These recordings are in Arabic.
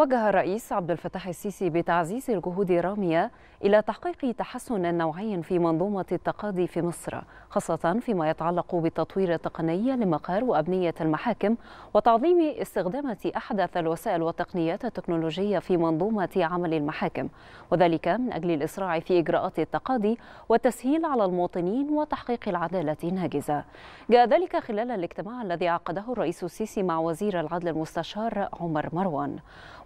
وجه الرئيس عبد الفتاح السيسي بتعزيز الجهود الرامية إلى تحقيق تحسن نوعي في منظومة التقاضي في مصر خاصة فيما يتعلق بالتطوير التقني لمقر وأبنية المحاكم وتعظيم استخدامة أحدث الوسائل والتقنيات التكنولوجية في منظومة عمل المحاكم وذلك من أجل الإسراع في إجراءات التقاضي والتسهيل على المواطنين وتحقيق العدالة الناجزة جاء ذلك خلال الاجتماع الذي عقده الرئيس السيسي مع وزير العدل المستشار عمر مروان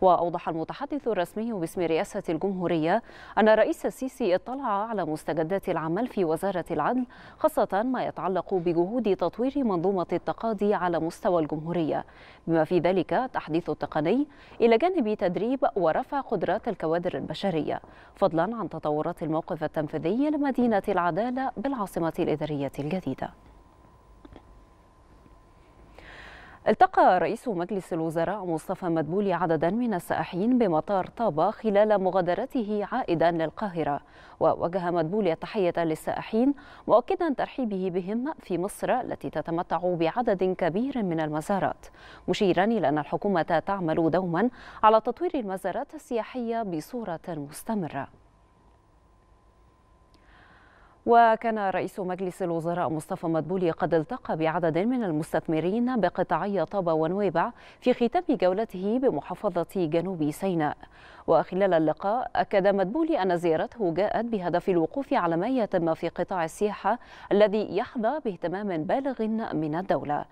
وأوضح المتحدث الرسمي باسم رئاسة الجمهورية أن الرئيس السيسي اطلع على مستجدات العمل في وزارة العدل خاصة ما يتعلق بجهود تطوير منظومة التقاضي على مستوى الجمهورية بما في ذلك تحديث التقني إلى جانب تدريب ورفع قدرات الكوادر البشرية فضلا عن تطورات الموقف التنفيذي لمدينة العدالة بالعاصمة الإدارية الجديدة التقى رئيس مجلس الوزراء مصطفى مدبولي عددا من السائحين بمطار طابا خلال مغادرته عائدا للقاهرة ووجه مدبولي تحية للسائحين مؤكدا ترحيبه بهم في مصر التي تتمتع بعدد كبير من المزارات مشيرا إلى أن الحكومة تعمل دوما على تطوير المزارات السياحية بصورة مستمرة وكان رئيس مجلس الوزراء مصطفى مدبولي قد التقى بعدد من المستثمرين بقطاعي طابا ونويبع في ختام جولته بمحافظة جنوب سيناء وخلال اللقاء أكد مدبولي أن زيارته جاءت بهدف الوقوف على ما يتم في قطاع السياحة الذي يحظى باهتمام بالغ من الدولة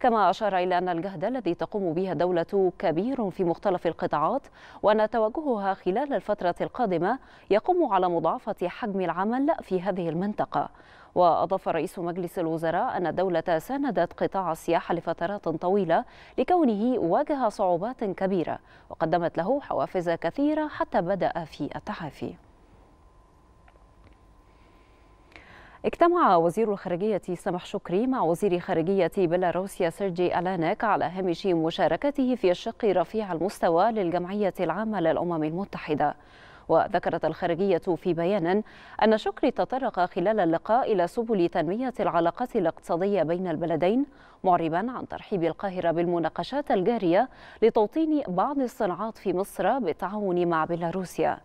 كما أشار إلى أن الجهد الذي تقوم به الدولة كبير في مختلف القطاعات وأن توجهها خلال الفترة القادمة يقوم على مضاعفة حجم العمل في هذه المنطقة وأضاف رئيس مجلس الوزراء أن الدولة ساندت قطاع السياحة لفترات طويلة لكونه واجه صعوبات كبيرة وقدمت له حوافز كثيرة حتى بدأ في التعافي اجتمع وزير الخارجية سمح شكري مع وزير خارجية بيلاروسيا سيرجي ألانيك على هامش مشاركته في الشق رفيع المستوى للجمعية العامة للأمم المتحدة وذكرت الخارجية في بيان أن شكري تطرق خلال اللقاء إلى سبل تنمية العلاقات الاقتصادية بين البلدين معربا عن ترحيب القاهرة بالمناقشات الجارية لتوطين بعض الصناعات في مصر بالتعاون مع بيلاروسيا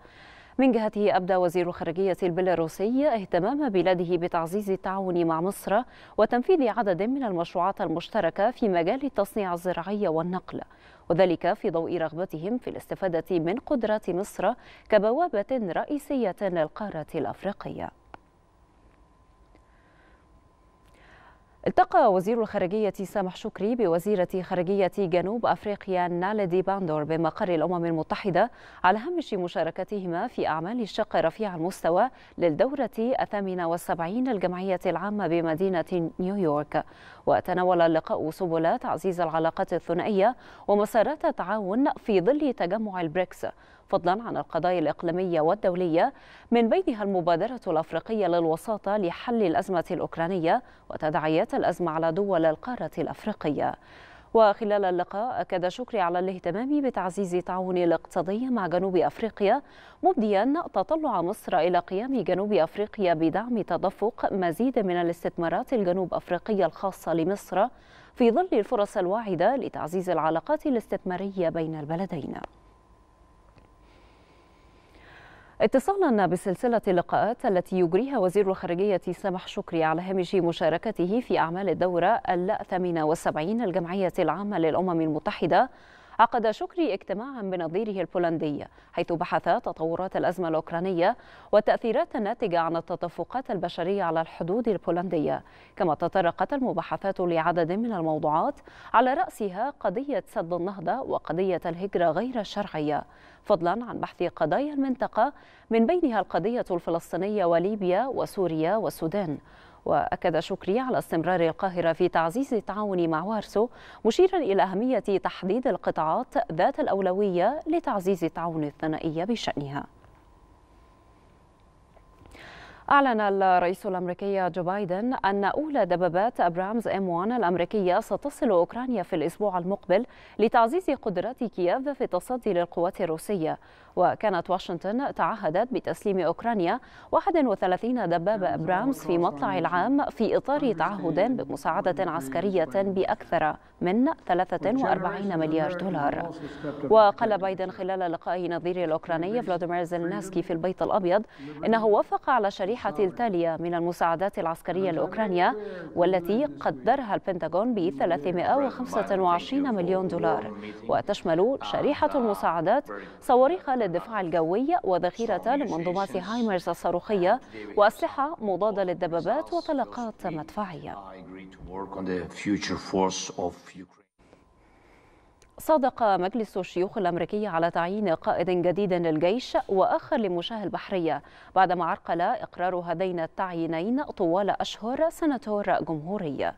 من جهته أبدى وزير الخارجية البيلاروسي اهتمام بلاده بتعزيز التعاون مع مصر وتنفيذ عدد من المشروعات المشتركة في مجال التصنيع الزراعي والنقل وذلك في ضوء رغبتهم في الاستفادة من قدرات مصر كبوابة رئيسية للقارة الأفريقية التقى وزير الخارجية سامح شكري بوزيرة خارجية جنوب أفريقيا نالدي باندور بمقر الأمم المتحدة على هامش مشاركتهما في أعمال الشق رفيع المستوى للدورة الثامنة والسبعين للجمعية العامة بمدينة نيويورك وتناول اللقاء سبل تعزيز العلاقات الثنائية ومسارات التعاون في ظل تجمع البريكس فضلا عن القضايا الإقليمية والدولية من بينها المبادرة الأفريقية للوساطة لحل الأزمة الأوكرانية وتداعيات الأزمة على دول القارة الأفريقية وخلال اللقاء أكد شكري على الاهتمام بتعزيز التعاون الاقتصادي مع جنوب أفريقيا مبديا تطلع مصر إلى قيام جنوب أفريقيا بدعم تدفق مزيد من الاستثمارات الجنوب أفريقية الخاصة لمصر في ظل الفرص الواعدة لتعزيز العلاقات الاستثمارية بين البلدين اتصالا بسلسلة اللقاءات التي يجريها وزير الخارجية سامح شكري على هامش مشاركته في أعمال الدورة الثامنة والسبعين الجمعية العامة للأمم المتحدة عقد شكري اجتماعا بنظيره البولندي حيث بحث تطورات الأزمة الأوكرانية والتأثيرات الناتجة عن التدفقات البشرية على الحدود البولندية كما تطرقت المباحثات لعدد من الموضوعات على رأسها قضية سد النهضة وقضية الهجرة غير الشرعية فضلا عن بحث قضايا المنطقة من بينها القضية الفلسطينية وليبيا وسوريا والسودان وأكد شكري على استمرار القاهرة في تعزيز التعاون مع وارسو مشيرا إلى أهمية تحديد القطاعات ذات الأولوية لتعزيز التعاون الثنائي بشأنها أعلن الرئيس الأمريكي جو بايدن أن أولى دبابات أبرامز إم 1 الأمريكية ستصل أوكرانيا في الأسبوع المقبل لتعزيز قدرات كييف في التصدي للقوات الروسية وكانت واشنطن تعهدت بتسليم أوكرانيا 31 دبابة أبرامز في مطلع العام في إطار تعهد بمساعدة عسكرية بأكثر من 43 مليار دولار وقال بايدن خلال لقاء نظيره الأوكراني فلاديمير زيلينسكي في البيت الأبيض أنه وافق على شريحة الصيحة التالية من المساعدات العسكرية لأوكرانيا والتي قدرها البنتاغون ب 325 مليون دولار وتشمل شريحة المساعدات صواريخ للدفاع الجوي وذخيرة لمنظومات هايمرز الصاروخية وأسلحة مضادة للدبابات وطلقات مدفعية صادق مجلس الشيوخ الأمريكي على تعيين قائد جديد للجيش وآخر لمشاه البحرية بعدما عرقل إقرار هذين التعيينين طوال أشهر سناتور جمهورية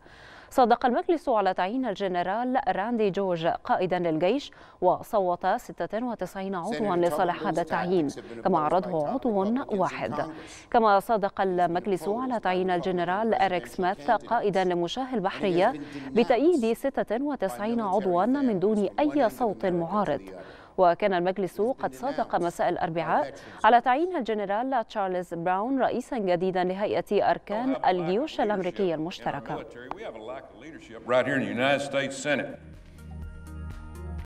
صادق المجلس على تعيين الجنرال راندي جورج قائدا للجيش وصوت 96 عضوا لصالح هذا التعيين كما عرضه عضو واحد كما صادق المجلس على تعيين الجنرال إريك سميث قائدا لمشاه البحرية بتأييد 96 عضوا من دون أي صوت معارض وكان المجلس قد صادق مساء الأربعاء على تعيين الجنرال تشارلز براون رئيسا جديدا لهيئة أركان الجيوش الأمريكية المشتركة.